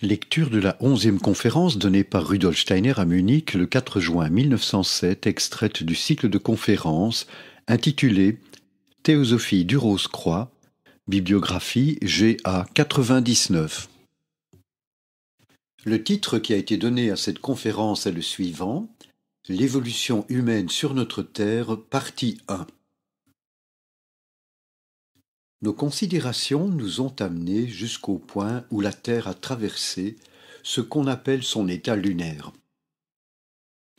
Lecture de la onzième conférence donnée par Rudolf Steiner à Munich le 4 juin 1907, extraite du cycle de conférences intitulé Théosophie du Rose-Croix, bibliographie GA 99. Le titre qui a été donné à cette conférence est le suivant L'évolution humaine sur notre Terre, partie 1. Nos considérations nous ont amenés jusqu'au point où la Terre a traversé ce qu'on appelle son état lunaire.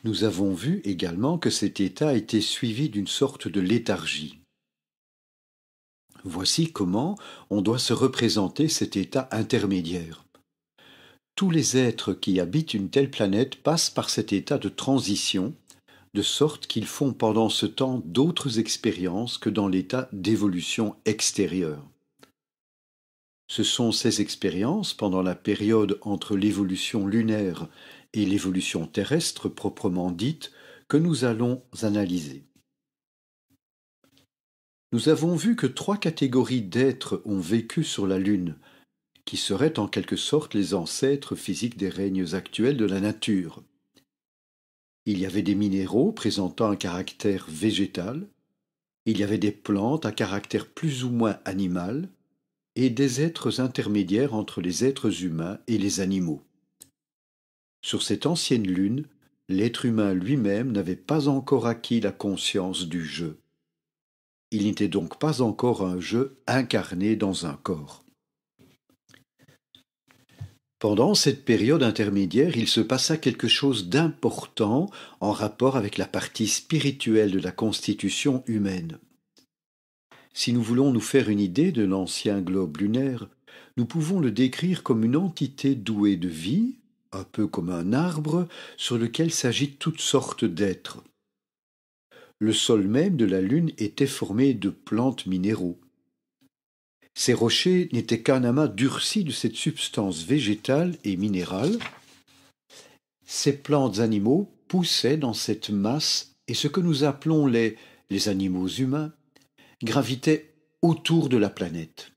Nous avons vu également que cet état était suivi d'une sorte de léthargie. Voici comment on doit se représenter cet état intermédiaire. Tous les êtres qui habitent une telle planète passent par cet état de transition de sorte qu'ils font pendant ce temps d'autres expériences que dans l'état d'évolution extérieure. Ce sont ces expériences pendant la période entre l'évolution lunaire et l'évolution terrestre proprement dite que nous allons analyser. Nous avons vu que trois catégories d'êtres ont vécu sur la Lune, qui seraient en quelque sorte les ancêtres physiques des règnes actuels de la nature. Il y avait des minéraux présentant un caractère végétal, il y avait des plantes à caractère plus ou moins animal, et des êtres intermédiaires entre les êtres humains et les animaux. Sur cette ancienne lune, l'être humain lui-même n'avait pas encore acquis la conscience du jeu. Il n'était donc pas encore un jeu incarné dans un corps. Pendant cette période intermédiaire, il se passa quelque chose d'important en rapport avec la partie spirituelle de la constitution humaine. Si nous voulons nous faire une idée de l'ancien globe lunaire, nous pouvons le décrire comme une entité douée de vie, un peu comme un arbre sur lequel s'agitent toutes sortes d'êtres. Le sol même de la Lune était formé de plantes minéraux. Ces rochers n'étaient qu'un amas durci de cette substance végétale et minérale. Ces plantes animaux poussaient dans cette masse et ce que nous appelons les, les animaux humains gravitaient autour de la planète.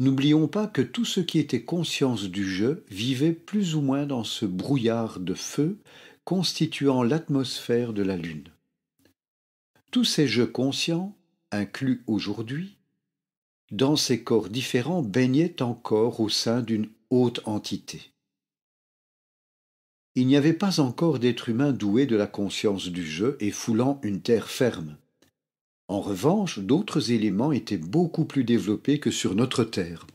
N'oublions pas que tout ce qui était conscience du jeu vivait plus ou moins dans ce brouillard de feu constituant l'atmosphère de la Lune. Tous ces jeux conscients, inclus aujourd'hui, dans ces corps différents, baignait encore au sein d'une haute entité. Il n'y avait pas encore d'être humain doué de la conscience du jeu et foulant une terre ferme. En revanche, d'autres éléments étaient beaucoup plus développés que sur notre terre.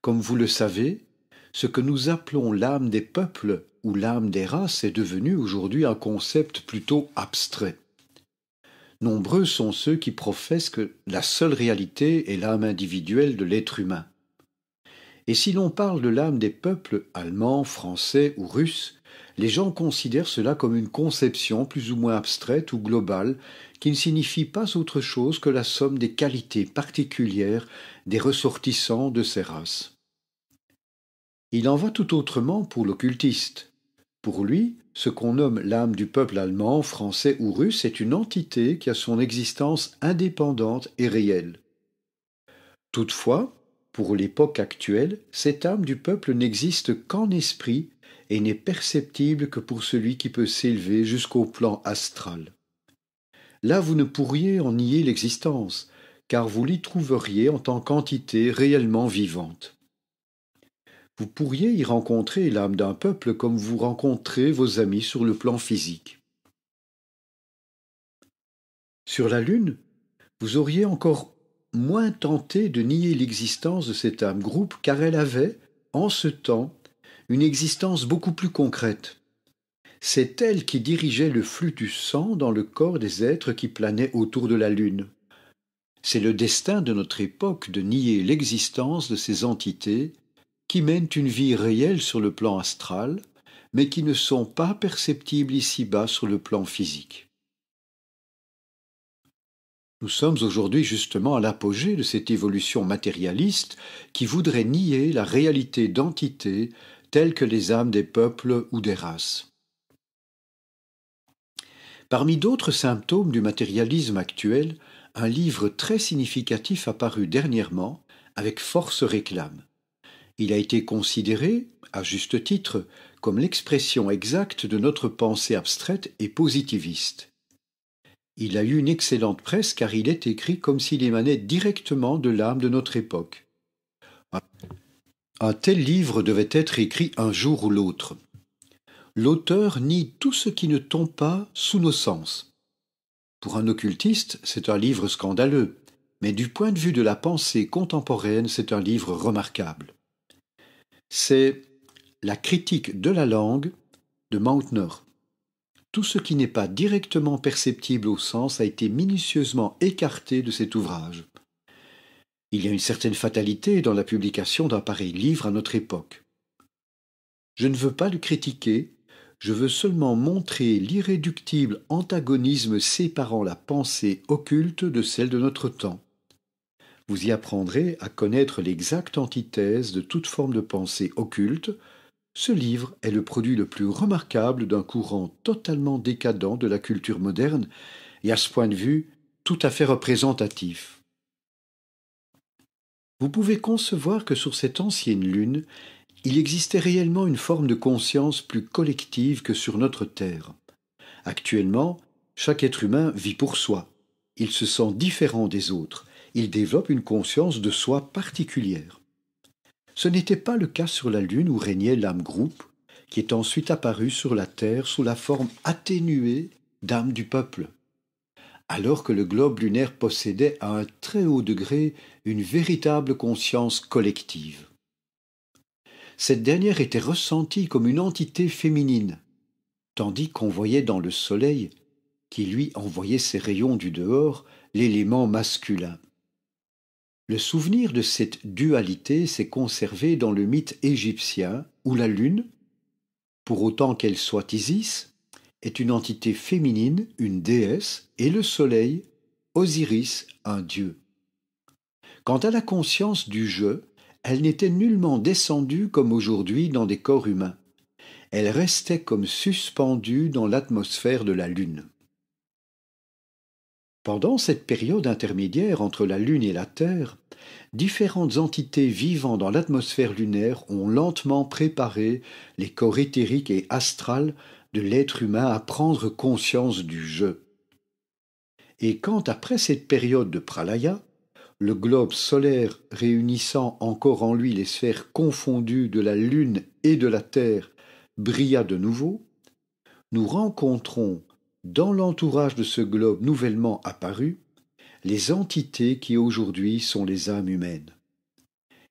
Comme vous le savez, ce que nous appelons l'âme des peuples ou l'âme des races est devenu aujourd'hui un concept plutôt abstrait nombreux sont ceux qui professent que la seule réalité est l'âme individuelle de l'être humain. Et si l'on parle de l'âme des peuples allemands, français ou russes, les gens considèrent cela comme une conception plus ou moins abstraite ou globale qui ne signifie pas autre chose que la somme des qualités particulières des ressortissants de ces races. Il en va tout autrement pour l'occultiste. Pour lui, ce qu'on nomme l'âme du peuple allemand, français ou russe est une entité qui a son existence indépendante et réelle. Toutefois, pour l'époque actuelle, cette âme du peuple n'existe qu'en esprit et n'est perceptible que pour celui qui peut s'élever jusqu'au plan astral. Là, vous ne pourriez en nier l'existence, car vous l'y trouveriez en tant qu'entité réellement vivante. Vous pourriez y rencontrer l'âme d'un peuple comme vous rencontrez vos amis sur le plan physique. Sur la Lune, vous auriez encore moins tenté de nier l'existence de cette âme groupe car elle avait, en ce temps, une existence beaucoup plus concrète. C'est elle qui dirigeait le flux du sang dans le corps des êtres qui planaient autour de la Lune. C'est le destin de notre époque de nier l'existence de ces entités qui mènent une vie réelle sur le plan astral, mais qui ne sont pas perceptibles ici-bas sur le plan physique. Nous sommes aujourd'hui justement à l'apogée de cette évolution matérialiste qui voudrait nier la réalité d'entités telles que les âmes des peuples ou des races. Parmi d'autres symptômes du matérialisme actuel, un livre très significatif apparu dernièrement avec force réclame. Il a été considéré, à juste titre, comme l'expression exacte de notre pensée abstraite et positiviste. Il a eu une excellente presse car il est écrit comme s'il émanait directement de l'âme de notre époque. Un tel livre devait être écrit un jour ou l'autre. L'auteur nie tout ce qui ne tombe pas sous nos sens. Pour un occultiste, c'est un livre scandaleux, mais du point de vue de la pensée contemporaine, c'est un livre remarquable c'est la critique de la langue de Mautner. Tout ce qui n'est pas directement perceptible au sens a été minutieusement écarté de cet ouvrage. Il y a une certaine fatalité dans la publication d'un pareil livre à notre époque. Je ne veux pas le critiquer, je veux seulement montrer l'irréductible antagonisme séparant la pensée occulte de celle de notre temps. Vous y apprendrez à connaître l'exacte antithèse de toute forme de pensée occulte. Ce livre est le produit le plus remarquable d'un courant totalement décadent de la culture moderne et à ce point de vue tout à fait représentatif. Vous pouvez concevoir que sur cette ancienne lune, il existait réellement une forme de conscience plus collective que sur notre Terre. Actuellement, chaque être humain vit pour soi. Il se sent différent des autres il développe une conscience de soi particulière. Ce n'était pas le cas sur la Lune où régnait l'âme groupe, qui est ensuite apparue sur la Terre sous la forme atténuée d'âme du peuple. Alors que le globe lunaire possédait à un très haut degré une véritable conscience collective. Cette dernière était ressentie comme une entité féminine, tandis qu'on voyait dans le Soleil, qui lui envoyait ses rayons du dehors, l'élément masculin. Le souvenir de cette dualité s'est conservé dans le mythe égyptien où la lune, pour autant qu'elle soit Isis, est une entité féminine, une déesse, et le soleil, Osiris, un dieu. Quant à la conscience du jeu, elle n'était nullement descendue comme aujourd'hui dans des corps humains. Elle restait comme suspendue dans l'atmosphère de la Lune. Pendant cette période intermédiaire entre la Lune et la Terre, différentes entités vivant dans l'atmosphère lunaire ont lentement préparé les corps éthériques et astrales de l'être humain à prendre conscience du jeu. Et quand, après cette période de pralaya, le globe solaire réunissant encore en lui les sphères confondues de la Lune et de la Terre brilla de nouveau, nous rencontrons dans l'entourage de ce globe nouvellement apparu, les entités qui aujourd'hui sont les âmes humaines.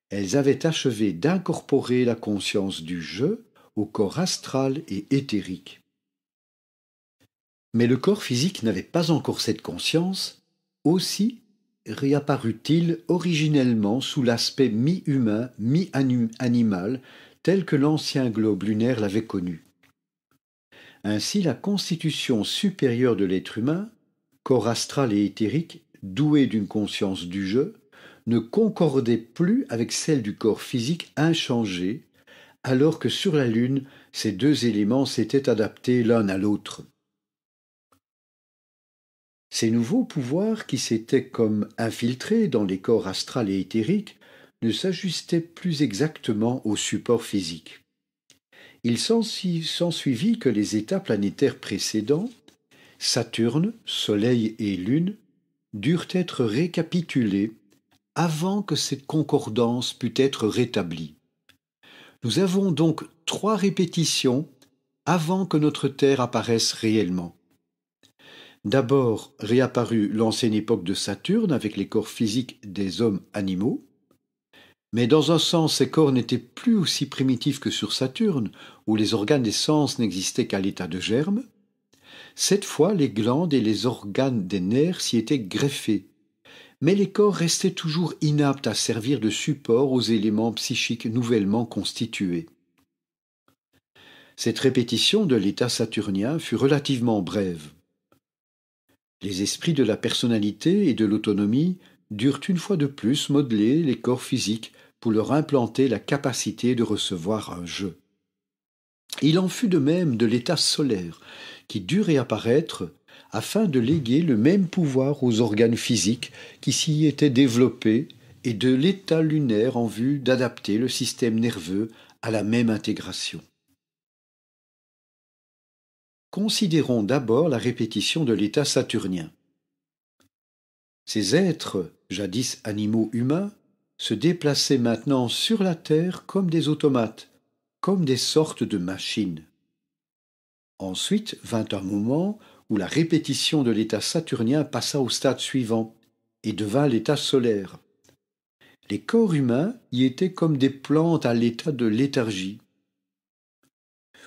Elles avaient achevé d'incorporer la conscience du jeu au corps astral et éthérique. Mais le corps physique n'avait pas encore cette conscience, aussi réapparut-il originellement sous l'aspect mi-humain, mi-animal, tel que l'ancien globe lunaire l'avait connu. Ainsi, la constitution supérieure de l'être humain, corps astral et éthérique, doué d'une conscience du jeu, ne concordait plus avec celle du corps physique inchangé, alors que sur la Lune, ces deux éléments s'étaient adaptés l'un à l'autre. Ces nouveaux pouvoirs qui s'étaient comme infiltrés dans les corps astral et éthérique ne s'ajustaient plus exactement au support physique il s'ensuivit que les états planétaires précédents, Saturne, Soleil et Lune, durent être récapitulés avant que cette concordance pût être rétablie. Nous avons donc trois répétitions avant que notre Terre apparaisse réellement. D'abord réapparut l'ancienne époque de Saturne avec les corps physiques des hommes animaux, mais dans un sens, ces corps n'étaient plus aussi primitifs que sur Saturne, où les organes des sens n'existaient qu'à l'état de germe. Cette fois, les glandes et les organes des nerfs s'y étaient greffés. Mais les corps restaient toujours inaptes à servir de support aux éléments psychiques nouvellement constitués. Cette répétition de l'état saturnien fut relativement brève. Les esprits de la personnalité et de l'autonomie durent une fois de plus modeler les corps physiques pour leur implanter la capacité de recevoir un jeu. Il en fut de même de l'état solaire, qui dut apparaître, afin de léguer le même pouvoir aux organes physiques qui s'y étaient développés et de l'état lunaire en vue d'adapter le système nerveux à la même intégration. Considérons d'abord la répétition de l'état saturnien. Ces êtres, jadis animaux humains, se déplaçaient maintenant sur la terre comme des automates, comme des sortes de machines. Ensuite vint un moment où la répétition de l'état saturnien passa au stade suivant et devint l'état solaire. Les corps humains y étaient comme des plantes à l'état de léthargie.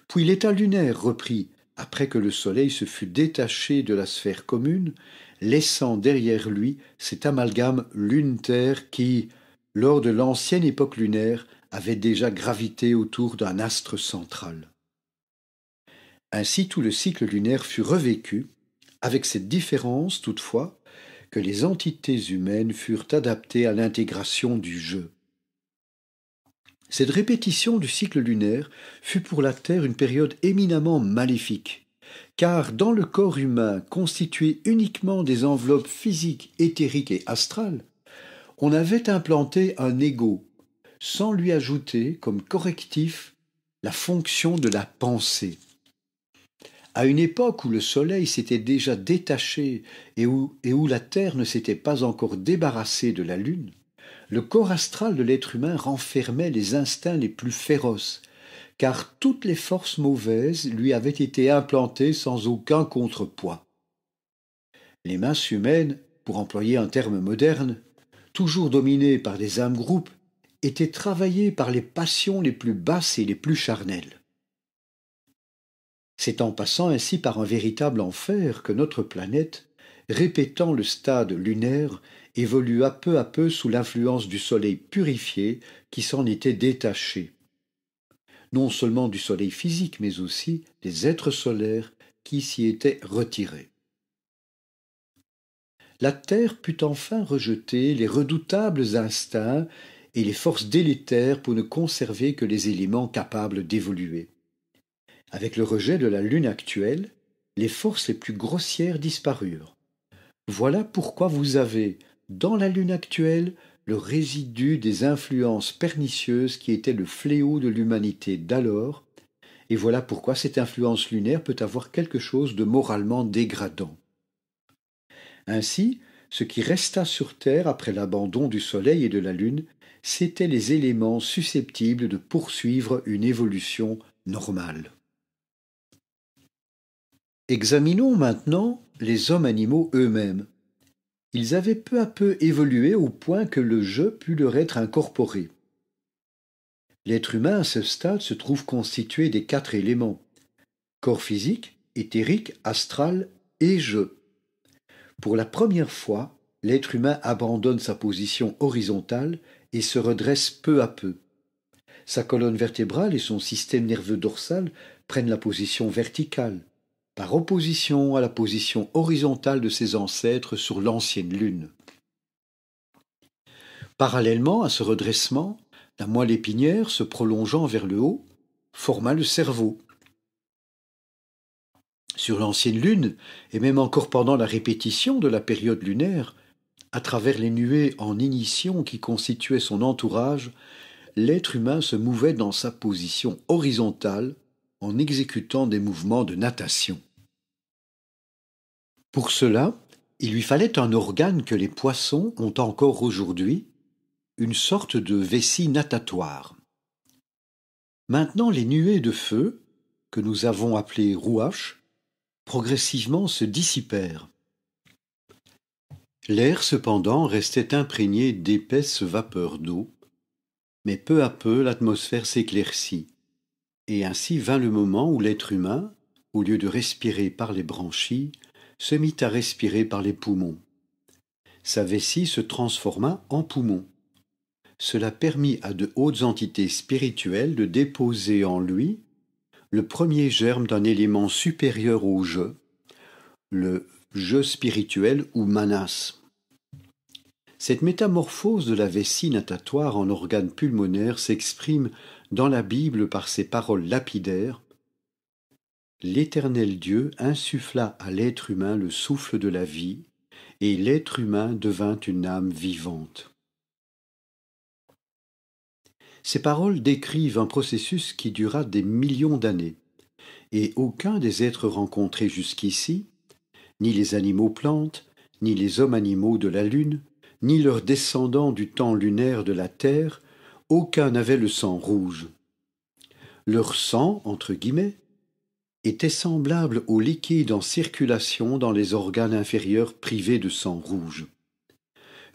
Puis l'état lunaire reprit, après que le Soleil se fut détaché de la sphère commune, laissant derrière lui cet amalgame lune-terre qui, lors de l'ancienne époque lunaire, avait déjà gravité autour d'un astre central. Ainsi tout le cycle lunaire fut revécu, avec cette différence toutefois que les entités humaines furent adaptées à l'intégration du jeu. Cette répétition du cycle lunaire fut pour la Terre une période éminemment maléfique, car dans le corps humain constitué uniquement des enveloppes physiques, éthériques et astrales, on avait implanté un ego, sans lui ajouter comme correctif la fonction de la pensée. À une époque où le soleil s'était déjà détaché et où, et où la Terre ne s'était pas encore débarrassée de la Lune, le corps astral de l'être humain renfermait les instincts les plus féroces, car toutes les forces mauvaises lui avaient été implantées sans aucun contrepoids. Les masses humaines, pour employer un terme moderne, toujours dominée par des âmes groupes, était travaillée par les passions les plus basses et les plus charnelles. C'est en passant ainsi par un véritable enfer que notre planète, répétant le stade lunaire, évolua peu à peu sous l'influence du Soleil purifié qui s'en était détaché, non seulement du Soleil physique, mais aussi des êtres solaires qui s'y étaient retirés la terre put enfin rejeter les redoutables instincts et les forces délétères pour ne conserver que les éléments capables d'évoluer. Avec le rejet de la Lune actuelle, les forces les plus grossières disparurent. Voilà pourquoi vous avez, dans la Lune actuelle, le résidu des influences pernicieuses qui étaient le fléau de l'humanité d'alors, et voilà pourquoi cette influence lunaire peut avoir quelque chose de moralement dégradant. Ainsi, ce qui resta sur Terre après l'abandon du Soleil et de la Lune, c'étaient les éléments susceptibles de poursuivre une évolution normale. Examinons maintenant les hommes animaux eux-mêmes. Ils avaient peu à peu évolué au point que le jeu put leur être incorporé. L'être humain à ce stade se trouve constitué des quatre éléments corps physique, éthérique, astral et jeu. Pour la première fois, l'être humain abandonne sa position horizontale et se redresse peu à peu. Sa colonne vertébrale et son système nerveux dorsal prennent la position verticale, par opposition à la position horizontale de ses ancêtres sur l'ancienne Lune. Parallèlement à ce redressement, la moelle épinière, se prolongeant vers le haut, forma le cerveau, sur l'ancienne lune, et même encore pendant la répétition de la période lunaire, à travers les nuées en ignition qui constituaient son entourage, l'être humain se mouvait dans sa position horizontale en exécutant des mouvements de natation. Pour cela, il lui fallait un organe que les poissons ont encore aujourd'hui, une sorte de vessie natatoire. Maintenant les nuées de feu, que nous avons appelées rouaches, progressivement se dissipèrent. L'air, cependant, restait imprégné d'épaisses vapeurs d'eau, mais peu à peu l'atmosphère s'éclaircit, et ainsi vint le moment où l'être humain, au lieu de respirer par les branchies, se mit à respirer par les poumons. Sa vessie se transforma en poumon. Cela permit à de hautes entités spirituelles de déposer en lui le premier germe d'un élément supérieur au jeu, le jeu spirituel ou manas. Cette métamorphose de la vessie natatoire en organe pulmonaire s'exprime dans la Bible par ces paroles lapidaires L'Éternel Dieu insuffla à l'être humain le souffle de la vie, et l'être humain devint une âme vivante. Ces paroles décrivent un processus qui dura des millions d'années, et aucun des êtres rencontrés jusqu'ici, ni les animaux-plantes, ni les hommes-animaux de la Lune, ni leurs descendants du temps lunaire de la Terre, aucun n'avait le sang rouge. Leur sang, entre guillemets, était semblable au liquide en circulation dans les organes inférieurs privés de sang rouge.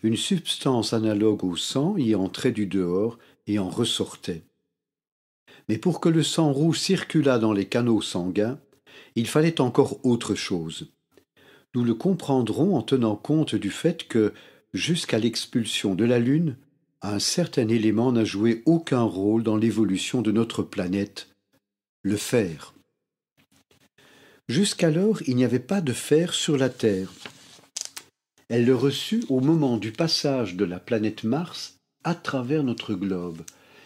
Une substance analogue au sang y entrait du dehors et en ressortait. Mais pour que le sang roux circulât dans les canaux sanguins, il fallait encore autre chose. Nous le comprendrons en tenant compte du fait que, jusqu'à l'expulsion de la Lune, un certain élément n'a joué aucun rôle dans l'évolution de notre planète, le fer. Jusqu'alors, il n'y avait pas de fer sur la Terre. Elle le reçut au moment du passage de la planète Mars à travers notre globe.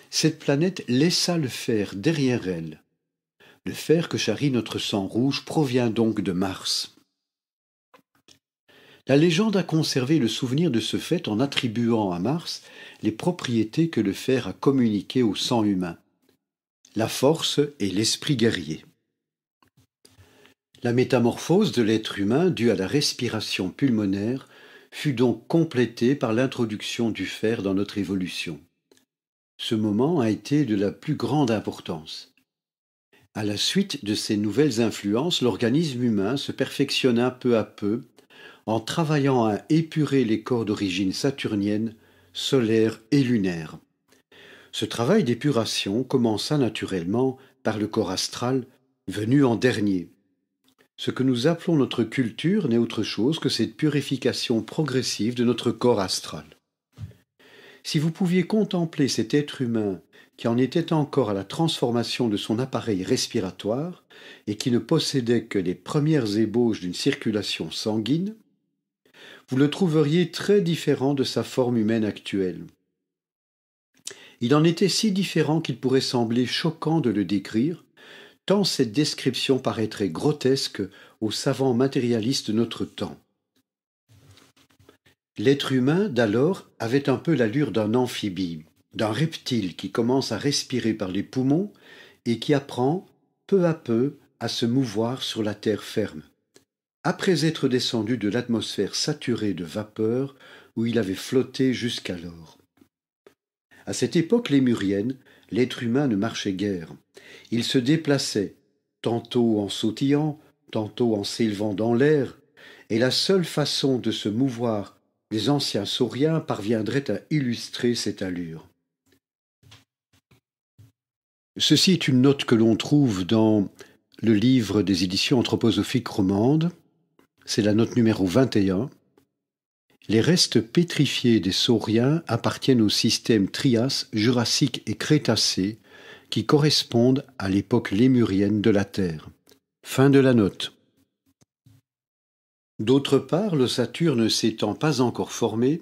Cette planète laissa le fer derrière elle. Le fer que charrie notre sang rouge provient donc de Mars. La légende a conservé le souvenir de ce fait en attribuant à Mars les propriétés que le fer a communiquées au sang humain, la force et l'esprit guerrier. La métamorphose de l'être humain due à la respiration pulmonaire fut donc complété par l'introduction du fer dans notre évolution. Ce moment a été de la plus grande importance. À la suite de ces nouvelles influences, l'organisme humain se perfectionna peu à peu en travaillant à épurer les corps d'origine saturnienne, solaire et lunaire. Ce travail d'épuration commença naturellement par le corps astral, venu en dernier. Ce que nous appelons notre culture n'est autre chose que cette purification progressive de notre corps astral. Si vous pouviez contempler cet être humain qui en était encore à la transformation de son appareil respiratoire et qui ne possédait que les premières ébauches d'une circulation sanguine, vous le trouveriez très différent de sa forme humaine actuelle. Il en était si différent qu'il pourrait sembler choquant de le décrire, tant cette description paraîtrait grotesque aux savants matérialistes de notre temps. L'être humain d'alors avait un peu l'allure d'un amphibie, d'un reptile qui commence à respirer par les poumons et qui apprend peu à peu à se mouvoir sur la terre ferme. Après être descendu de l'atmosphère saturée de vapeur où il avait flotté jusqu'alors. À cette époque muriennes l'être humain ne marchait guère. Il se déplaçait, tantôt en sautillant, tantôt en s'élevant dans l'air, et la seule façon de se mouvoir des anciens sauriens parviendrait à illustrer cette allure. Ceci est une note que l'on trouve dans le livre des éditions anthroposophiques romandes, c'est la note numéro 21, les restes pétrifiés des sauriens appartiennent au système Trias, Jurassique et Crétacé, qui correspondent à l'époque lémurienne de la Terre. Fin de la note. D'autre part, le Saturne s'étant pas encore formé,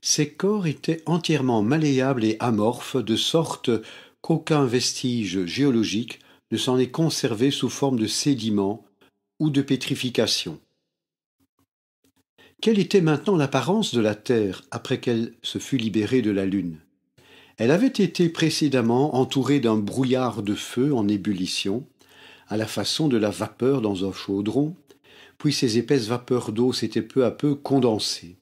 ses corps étaient entièrement malléables et amorphes, de sorte qu'aucun vestige géologique ne s'en est conservé sous forme de sédiments ou de pétrification. Quelle était maintenant l'apparence de la Terre après qu'elle se fut libérée de la Lune Elle avait été précédemment entourée d'un brouillard de feu en ébullition, à la façon de la vapeur dans un chaudron, puis ces épaisses vapeurs d'eau s'étaient peu à peu condensées.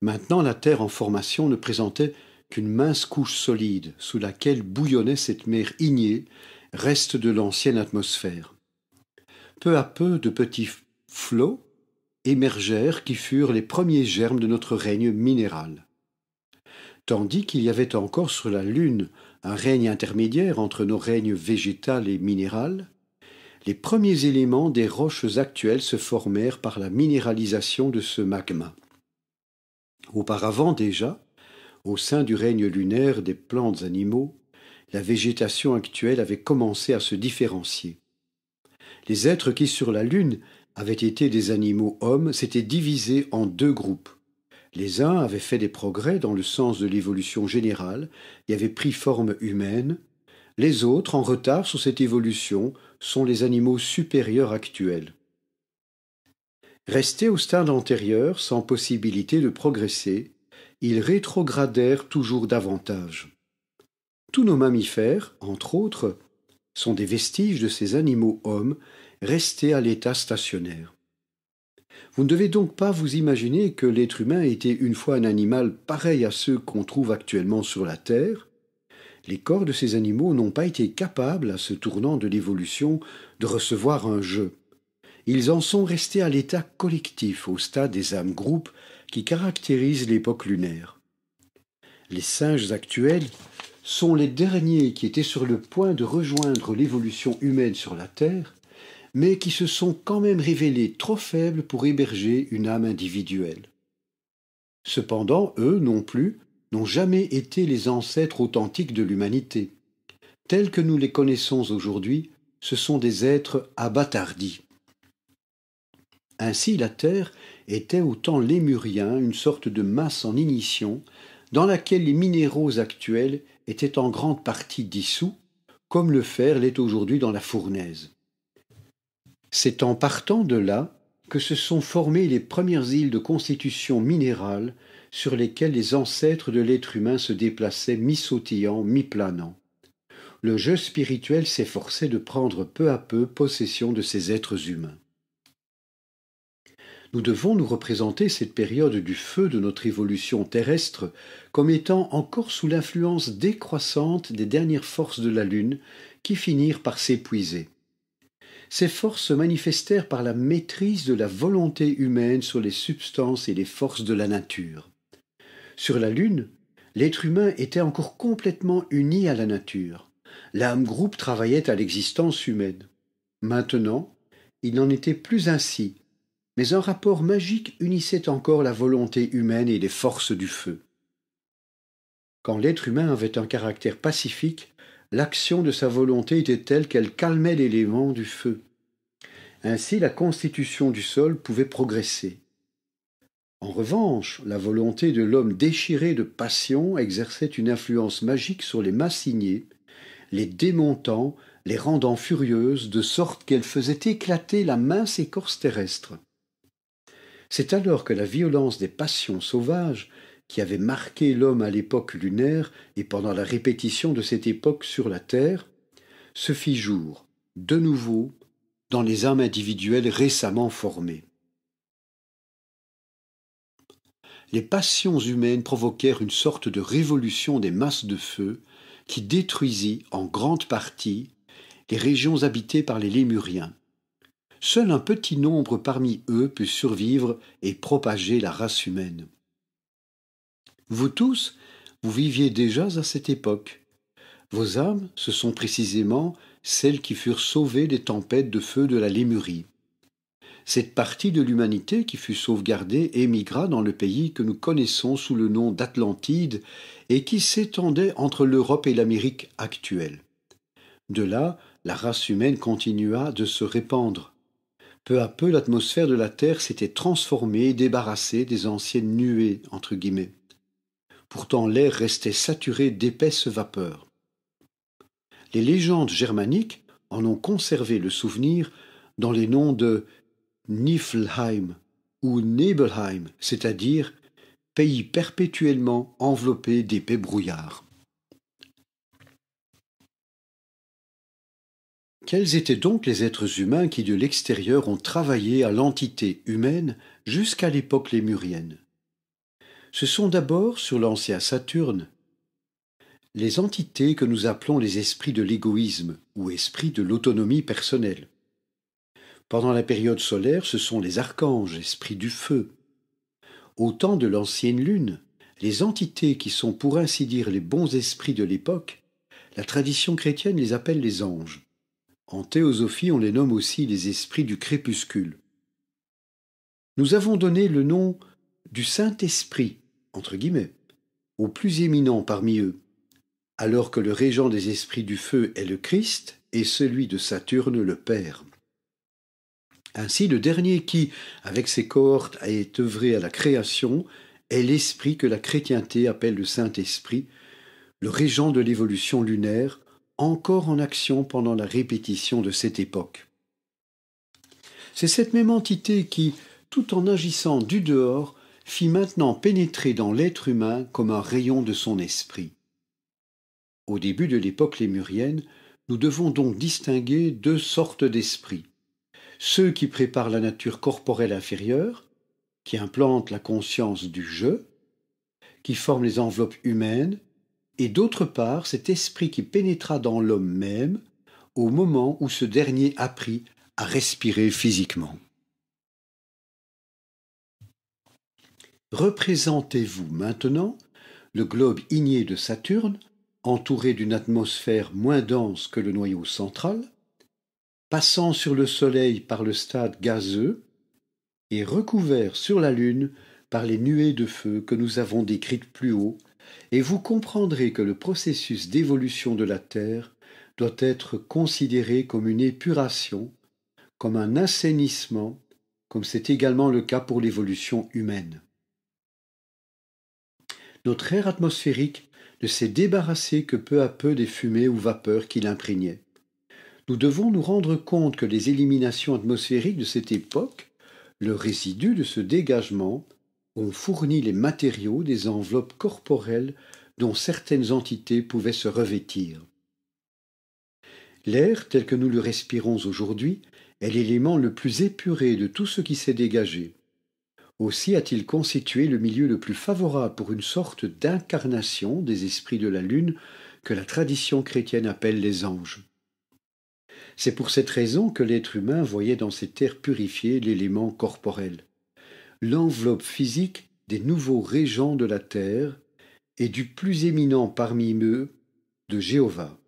Maintenant la Terre en formation ne présentait qu'une mince couche solide sous laquelle bouillonnait cette mer ignée, reste de l'ancienne atmosphère. Peu à peu de petits flots émergèrent qui furent les premiers germes de notre règne minéral. Tandis qu'il y avait encore sur la Lune un règne intermédiaire entre nos règnes végétal et minéral, les premiers éléments des roches actuelles se formèrent par la minéralisation de ce magma. Auparavant déjà, au sein du règne lunaire des plantes animaux, la végétation actuelle avait commencé à se différencier. Les êtres qui sur la Lune avaient été des animaux hommes s'étaient divisés en deux groupes. Les uns avaient fait des progrès dans le sens de l'évolution générale et avaient pris forme humaine. Les autres, en retard sur cette évolution, sont les animaux supérieurs actuels. Restés au stade antérieur, sans possibilité de progresser, ils rétrogradèrent toujours davantage. Tous nos mammifères, entre autres, sont des vestiges de ces animaux hommes resté à l'état stationnaire. Vous ne devez donc pas vous imaginer que l'être humain était une fois un animal pareil à ceux qu'on trouve actuellement sur la Terre. Les corps de ces animaux n'ont pas été capables, à ce tournant de l'évolution, de recevoir un jeu. Ils en sont restés à l'état collectif, au stade des âmes groupes qui caractérise l'époque lunaire. Les singes actuels sont les derniers qui étaient sur le point de rejoindre l'évolution humaine sur la Terre mais qui se sont quand même révélés trop faibles pour héberger une âme individuelle. Cependant, eux non plus n'ont jamais été les ancêtres authentiques de l'humanité. Tels que nous les connaissons aujourd'hui, ce sont des êtres abattardis. Ainsi, la Terre était au temps lémurien une sorte de masse en ignition dans laquelle les minéraux actuels étaient en grande partie dissous, comme le fer l'est aujourd'hui dans la fournaise. C'est en partant de là que se sont formées les premières îles de constitution minérale sur lesquelles les ancêtres de l'être humain se déplaçaient mi-sautillant, mi-planant. Le jeu spirituel s'efforçait de prendre peu à peu possession de ces êtres humains. Nous devons nous représenter cette période du feu de notre évolution terrestre comme étant encore sous l'influence décroissante des dernières forces de la Lune qui finirent par s'épuiser. Ces forces se manifestèrent par la maîtrise de la volonté humaine sur les substances et les forces de la nature. Sur la Lune, l'être humain était encore complètement uni à la nature. L'âme groupe travaillait à l'existence humaine. Maintenant, il n'en était plus ainsi, mais un rapport magique unissait encore la volonté humaine et les forces du feu. Quand l'être humain avait un caractère pacifique, l'action de sa volonté était telle qu'elle calmait l'élément du feu. Ainsi la constitution du sol pouvait progresser. En revanche, la volonté de l'homme déchiré de passion exerçait une influence magique sur les massiniers, les démontant, les rendant furieuses, de sorte qu'elles faisaient éclater la mince écorce terrestre. C'est alors que la violence des passions sauvages qui avait marqué l'homme à l'époque lunaire et pendant la répétition de cette époque sur la Terre, se fit jour, de nouveau, dans les âmes individuelles récemment formées. Les passions humaines provoquèrent une sorte de révolution des masses de feu qui détruisit en grande partie les régions habitées par les Lémuriens. Seul un petit nombre parmi eux put survivre et propager la race humaine. Vous tous, vous viviez déjà à cette époque. Vos âmes, ce sont précisément celles qui furent sauvées des tempêtes de feu de la Lémurie. Cette partie de l'humanité qui fut sauvegardée émigra dans le pays que nous connaissons sous le nom d'Atlantide et qui s'étendait entre l'Europe et l'Amérique actuelle. De là, la race humaine continua de se répandre. Peu à peu, l'atmosphère de la Terre s'était transformée et débarrassée des anciennes nuées, entre guillemets. Pourtant l'air restait saturé d'épaisses vapeurs. Les légendes germaniques en ont conservé le souvenir dans les noms de Niflheim ou Nebelheim, c'est-à-dire pays perpétuellement enveloppé d'épais brouillards. Quels étaient donc les êtres humains qui de l'extérieur ont travaillé à l'entité humaine jusqu'à l'époque lémurienne ce sont d'abord, sur l'ancien Saturne, les entités que nous appelons les esprits de l'égoïsme ou esprits de l'autonomie personnelle. Pendant la période solaire, ce sont les archanges, esprits du feu. Au temps de l'ancienne lune, les entités qui sont pour ainsi dire les bons esprits de l'époque, la tradition chrétienne les appelle les anges. En théosophie, on les nomme aussi les esprits du crépuscule. Nous avons donné le nom du Saint-Esprit entre guillemets, au plus éminent parmi eux, alors que le régent des esprits du feu est le Christ et celui de Saturne le Père. Ainsi, le dernier qui, avec ses cohortes, a œuvré à la création, est l'esprit que la chrétienté appelle le Saint-Esprit, le régent de l'évolution lunaire, encore en action pendant la répétition de cette époque. C'est cette même entité qui, tout en agissant du dehors, fit maintenant pénétrer dans l'être humain comme un rayon de son esprit. Au début de l'époque lémurienne, nous devons donc distinguer deux sortes d'esprits. Ceux qui préparent la nature corporelle inférieure, qui implantent la conscience du jeu, qui forment les enveloppes humaines, et d'autre part cet esprit qui pénétra dans l'homme même au moment où ce dernier apprit à respirer physiquement. Représentez-vous maintenant le globe igné de Saturne, entouré d'une atmosphère moins dense que le noyau central, passant sur le Soleil par le stade gazeux et recouvert sur la Lune par les nuées de feu que nous avons décrites plus haut, et vous comprendrez que le processus d'évolution de la Terre doit être considéré comme une épuration, comme un assainissement, comme c'est également le cas pour l'évolution humaine notre air atmosphérique ne s'est débarrassé que peu à peu des fumées ou vapeurs qui l'imprégnaient. Nous devons nous rendre compte que les éliminations atmosphériques de cette époque, le résidu de ce dégagement, ont fourni les matériaux des enveloppes corporelles dont certaines entités pouvaient se revêtir. L'air tel que nous le respirons aujourd'hui est l'élément le plus épuré de tout ce qui s'est dégagé. Aussi a-t-il constitué le milieu le plus favorable pour une sorte d'incarnation des esprits de la Lune que la tradition chrétienne appelle les anges. C'est pour cette raison que l'être humain voyait dans ces terres purifiées l'élément corporel, l'enveloppe physique des nouveaux régents de la terre et du plus éminent parmi eux, de Jéhovah.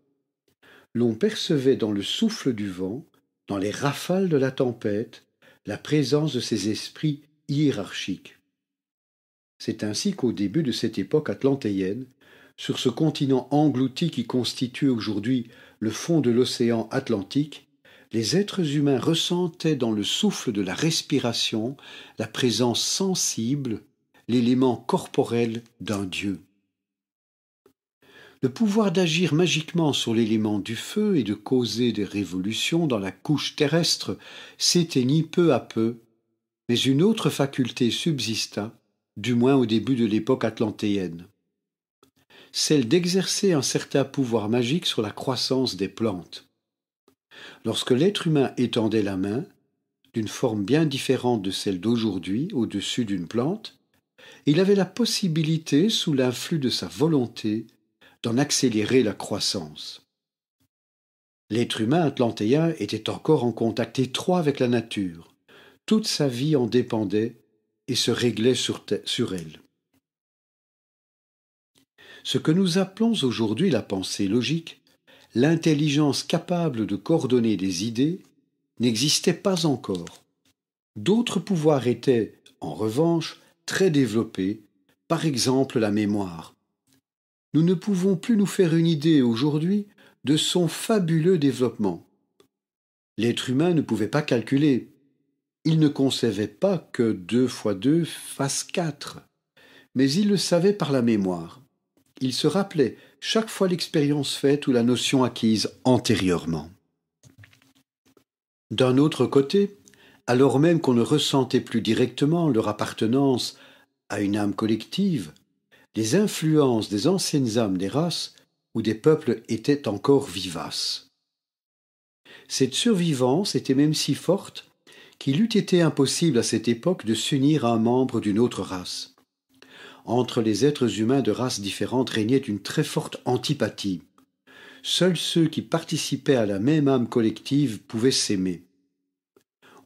L'on percevait dans le souffle du vent, dans les rafales de la tempête, la présence de ces esprits hiérarchique. C'est ainsi qu'au début de cette époque atlantéenne, sur ce continent englouti qui constitue aujourd'hui le fond de l'océan Atlantique, les êtres humains ressentaient dans le souffle de la respiration la présence sensible, l'élément corporel d'un Dieu. Le pouvoir d'agir magiquement sur l'élément du feu et de causer des révolutions dans la couche terrestre s'éteignit peu à peu mais une autre faculté subsista, hein, du moins au début de l'époque atlantéenne, celle d'exercer un certain pouvoir magique sur la croissance des plantes. Lorsque l'être humain étendait la main, d'une forme bien différente de celle d'aujourd'hui au-dessus d'une plante, il avait la possibilité, sous l'influx de sa volonté, d'en accélérer la croissance. L'être humain atlantéen était encore en contact étroit avec la nature toute sa vie en dépendait et se réglait sur, elle. Ce que nous appelons aujourd'hui la pensée logique, l'intelligence capable de coordonner des idées, n'existait pas encore. D'autres pouvoirs étaient, en revanche, très développés, par exemple la mémoire. Nous ne pouvons plus nous faire une idée aujourd'hui de son fabuleux développement. L'être humain ne pouvait pas calculer, il ne concevait pas que deux fois deux fasse quatre, mais il le savait par la mémoire. Il se rappelait chaque fois l'expérience faite ou la notion acquise antérieurement. D'un autre côté, alors même qu'on ne ressentait plus directement leur appartenance à une âme collective, les influences des anciennes âmes des races ou des peuples étaient encore vivaces. Cette survivance était même si forte qu'il eût été impossible à cette époque de s'unir à un membre d'une autre race. Entre les êtres humains de races différentes régnait une très forte antipathie. Seuls ceux qui participaient à la même âme collective pouvaient s'aimer.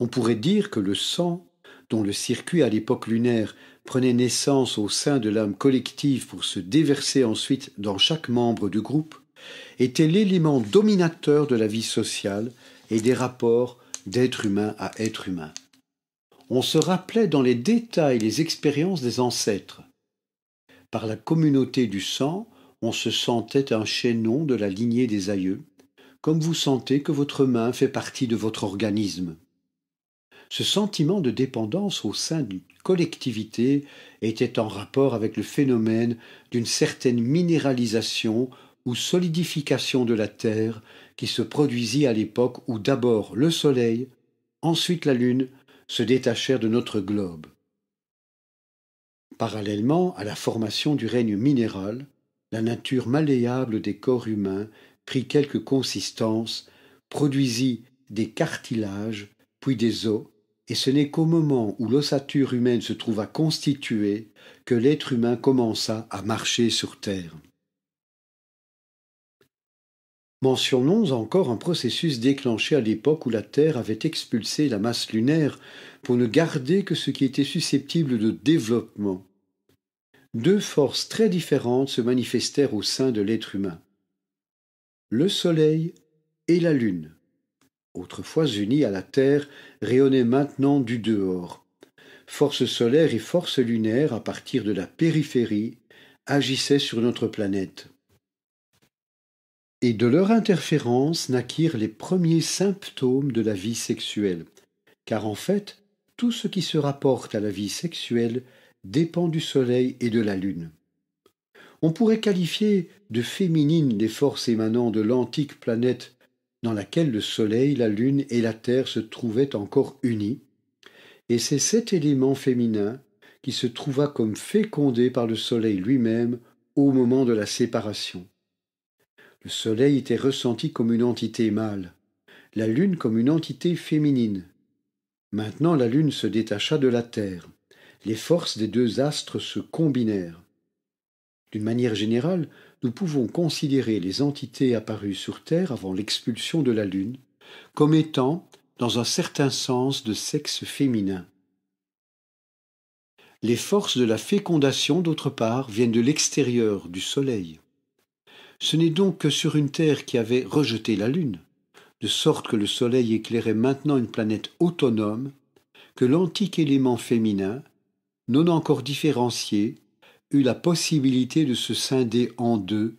On pourrait dire que le sang, dont le circuit à l'époque lunaire prenait naissance au sein de l'âme collective pour se déverser ensuite dans chaque membre du groupe, était l'élément dominateur de la vie sociale et des rapports d'être humain à être humain. On se rappelait dans les détails les expériences des ancêtres. Par la communauté du sang, on se sentait un chaînon de la lignée des aïeux, comme vous sentez que votre main fait partie de votre organisme. Ce sentiment de dépendance au sein d'une collectivité était en rapport avec le phénomène d'une certaine minéralisation ou solidification de la terre qui se produisit à l'époque où d'abord le Soleil, ensuite la Lune, se détachèrent de notre globe. Parallèlement à la formation du règne minéral, la nature malléable des corps humains prit quelque consistance, produisit des cartilages, puis des os, et ce n'est qu'au moment où l'ossature humaine se trouva constituée que l'être humain commença à marcher sur Terre. Mentionnons encore un processus déclenché à l'époque où la Terre avait expulsé la masse lunaire pour ne garder que ce qui était susceptible de développement. Deux forces très différentes se manifestèrent au sein de l'être humain. Le Soleil et la Lune, autrefois unies à la Terre, rayonnaient maintenant du dehors. Force solaire et force lunaire à partir de la périphérie agissaient sur notre planète et de leur interférence naquirent les premiers symptômes de la vie sexuelle. Car en fait, tout ce qui se rapporte à la vie sexuelle dépend du Soleil et de la Lune. On pourrait qualifier de féminines les forces émanant de l'antique planète dans laquelle le Soleil, la Lune et la Terre se trouvaient encore unis, et c'est cet élément féminin qui se trouva comme fécondé par le Soleil lui-même au moment de la séparation. Le soleil était ressenti comme une entité mâle, la lune comme une entité féminine. Maintenant la lune se détacha de la Terre. Les forces des deux astres se combinèrent. D'une manière générale, nous pouvons considérer les entités apparues sur Terre avant l'expulsion de la Lune comme étant, dans un certain sens, de sexe féminin. Les forces de la fécondation, d'autre part, viennent de l'extérieur, du Soleil. Ce n'est donc que sur une Terre qui avait rejeté la Lune, de sorte que le Soleil éclairait maintenant une planète autonome, que l'antique élément féminin, non encore différencié, eut la possibilité de se scinder en deux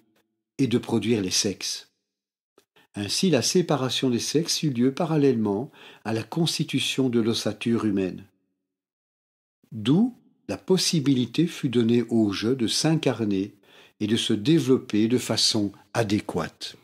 et de produire les sexes. Ainsi, la séparation des sexes eut lieu parallèlement à la constitution de l'ossature humaine. D'où la possibilité fut donnée au jeu de s'incarner et de se développer de façon adéquate.